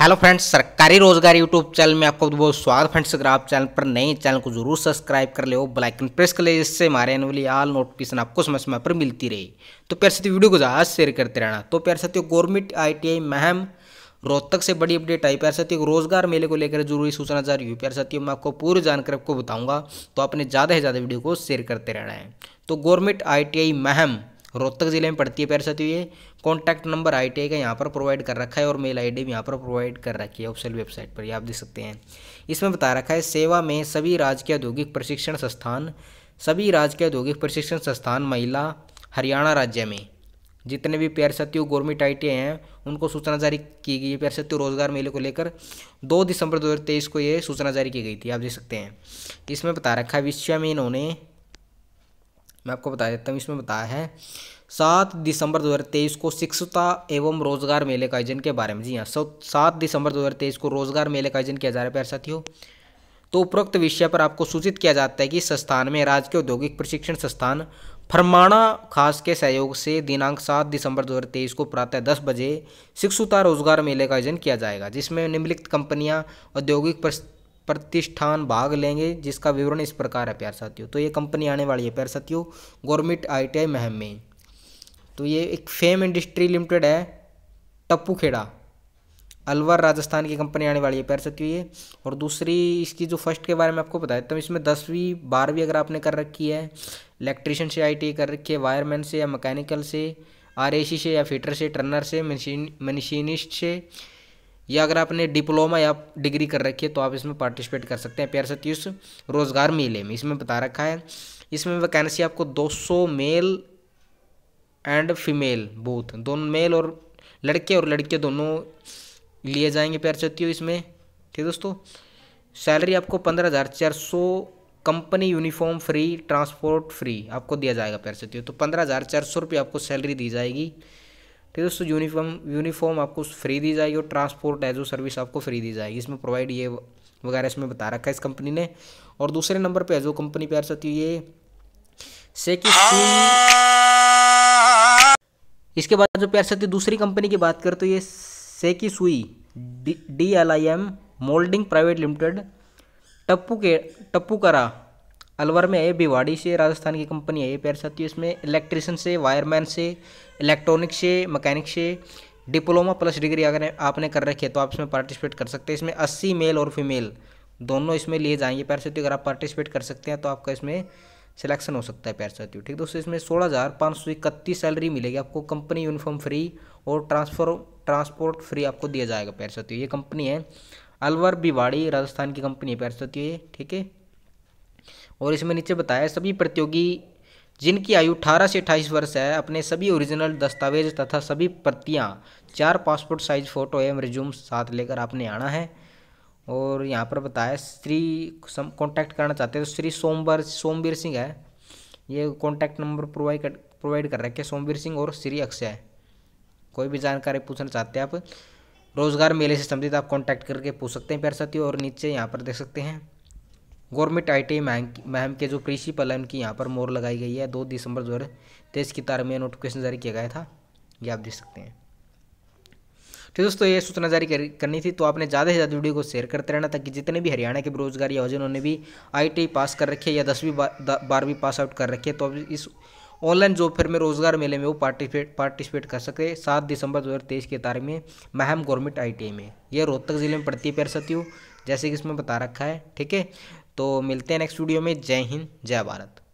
Hello friends सरकारी रोजगार YouTube channel में आपको बहुत स्वागत फ्रेंड्स अगर आप चैनल पर नए चैनल को जरूर सब्सक्राइब कर ले बेल आइकन प्रेस कर ले जिससे हमारे आने वाली आल नोटिफिकेशन आपको समय समय पर मिलती रहे तो प्यार साथियों वीडियो को ज़्यादा शेयर करते रहना तो प्यार साथियों गवर्नमेंट आई महम रोहतक से बड़ी अपडेट आई प्यार साथियों रोजगार मेले को लेकर जरूरी सूचना जा रही हुई प्यार साथियों मैं आपको पूरी जानकारी आपको बताऊंगा तो आपने ज़्यादा से ज़्यादा वीडियो को शेयर करते रहना है तो गवर्नमेंट आई महम रोहतक ज़िले में पड़ती है पैरसती ये कॉन्टैक्ट नंबर आई टी का यहाँ पर प्रोवाइड कर रखा है और मेल आई डी भी यहाँ पर प्रोवाइड कर रखी है ऑफिशियल वेबसाइट पर ये आप देख सकते हैं इसमें बता रखा है सेवा में सभी राजकीय औद्योगिक प्रशिक्षण संस्थान सभी राजकीय औद्योगिक प्रशिक्षण संस्थान महिला हरियाणा राज्य में जितने भी पेयर सत्यु गवर्नमेंट आई हैं उनको सूचना जारी की गई है पेयर सत्यु रोजगार मेले को लेकर दो दिसंबर तेईस को ये सूचना जारी की गई थी आप देख सकते हैं इसमें बता रखा है विश्व में इन्होंने मैं आपको बता देता हूँ इसमें बताया है सात दिसंबर 2023 को शिक्षुता एवं रोजगार मेले का आयोजन के बारे में जी हाँ सात दिसंबर 2023 को रोजगार मेले का आयोजन किया जा रहा है प्यार साथियों तो उपरोक्त विषय पर आपको सूचित किया जाता है कि संस्थान में राज्य के औद्योगिक प्रशिक्षण संस्थान फरमाणा खास के सहयोग से दिनांक सात दिसंबर 2023 को प्रातः दस बजे शिक्षुता रोजगार मेले का आयोजन किया जाएगा जिसमें निम्नलिखित कंपनियां औद्योगिक प्रतिष्ठान भाग लेंगे जिसका विवरण इस प्रकार है प्यार साथियों तो ये कंपनी आने वाली है प्यार साथियों गवर्नमेंट आई टी आई तो ये एक फेम इंडस्ट्री लिमिटेड है टप्पू खेड़ा अलवर राजस्थान की कंपनी आने वाली है पैर सत्यू ये और दूसरी इसकी जो फर्स्ट के बारे में आपको बताया तो इसमें दसवीं बारहवीं अगर आपने कर रखी है इलेक्ट्रिशियन से आई कर रखी है वायरमैन से या मैकेनिकल से आर से या फिटर से ट्रनर से मशीन मशीनिस्ट से या अगर आपने डिप्लोमा या डिग्री कर रखी है तो आप इसमें पार्टिसिपेट कर सकते हैं प्यार सतीश रोजगार मेले में इसमें बता रखा है इसमें वैकेंसी आपको 200 मेल एंड फीमेल बूथ दोनों मेल और लड़के और लड़के दोनों लिए जाएंगे प्यार सतियों इसमें ठीक है दोस्तों सैलरी आपको पंद्रह हज़ार चार सौ company uniform free transport free आपको दिया जाएगा प्यार से तो पंद्रह हज़ार चार सौ रुपये आपको सैलरी दी जाएगी ठीक है दोस्तों यूनिफॉर्म यूनिफॉर्म आपको फ्री दी जाएगी और ट्रांसपोर्ट एज ओ सर्विस आपको फ्री दी जाएगी इसमें प्रोवाइड ये वगैरह इसमें बता रखा है इस कंपनी ने और दूसरे नंबर पे एजो कंपनी प्यार है ये सेकी हाँ। इसके बाद जो प्यार साथी दूसरी कंपनी की बात करें तो ये Sekisui D L I M moulding private limited टप्पू के टप्पू करा अलवर में है भिवाड़ी से राजस्थान की कंपनी है ये प्यार साथी इसमें इलेक्ट्रिशियन से वायरमैन से इलेक्ट्रॉनिक से मैकेनिक से डिप्लोमा प्लस डिग्री अगर आपने कर रखी है तो आप इसमें पार्टिसिपेट कर सकते हैं इसमें अस्सी मेल और फीमेल दोनों इसमें लिए जाएंगे प्यार साथियों अगर आप पार्टिसिपेट कर सकते हैं तो आपका इसमें सिलेक्शन हो सकता है प्यार साथियों ठीक दोस्तों इसमें सोलह हज़ार पाँच सौ इकतीस सैलरी मिलेगी आपको कंपनी यूनिफॉर्म फ्री और ट्रांसफर ट्रांसपोर्ट फ्री आपको दिया जाएगा प्यार साथियों ये कंपनी है अलवर भिवाड़ी राजस्थान की कंपनी है प्यार साथियों ये ठीक है और इसमें नीचे बताया सभी प्रतियोगी जिनकी आयु 18 से 28 वर्ष है अपने सभी ओरिजिनल दस्तावेज तथा सभी प्रतियां चार पासपोर्ट साइज फ़ोटो एवं रिज्यूम साथ लेकर आपने आना है और यहाँ पर बताया श्री कॉन्टैक्ट करना चाहते हैं तो श्री सोमवर सोमवीर सिंह है ये कॉन्टैक्ट नंबर प्रोवाइड कर प्रोवाइड कर रखे सोमवीर सिंह और श्री अक्षय कोई भी जानकारी पूछना चाहते हैं आप रोज़गार मेले से संबंधित आप कॉन्टैक्ट करके पूछ सकते हैं प्यार साथियों और नीचे यहाँ पर देख सकते हैं गवर्नमेंट आई टी मैम के जो प्रिंसिपल हैं उनकी यहाँ पर मोर लगाई गई है दो दिसंबर दो हज़ार तेईस की तारीख में नोटिफिकेशन जारी किया गया था ये आप देख सकते हैं तो दोस्तों ये सूचना जारी करनी थी तो आपने ज़्यादा से ज़्यादा वीडियो को शेयर करते रहना ताकि जितने भी हरियाणा के बेरोजगारी हो जिन्होंने भी आईटी पास कर रखे या दसवीं बारहवीं पास आउट कर रखे तो अब इस ऑनलाइन जॉब फेयर में रोजगार मेले में वो पार्टिसिपेट पार्टिसिपेट कर सके सात दिसंबर दो हज़ार तेईस की तारीख में महम गवर्नमेंट आई में यह रोहतक ज़िले में पड़ती है हूँ जैसे कि इसमें बता रखा है ठीक है तो मिलते हैं नेक्स्ट वीडियो में जय हिंद जय भारत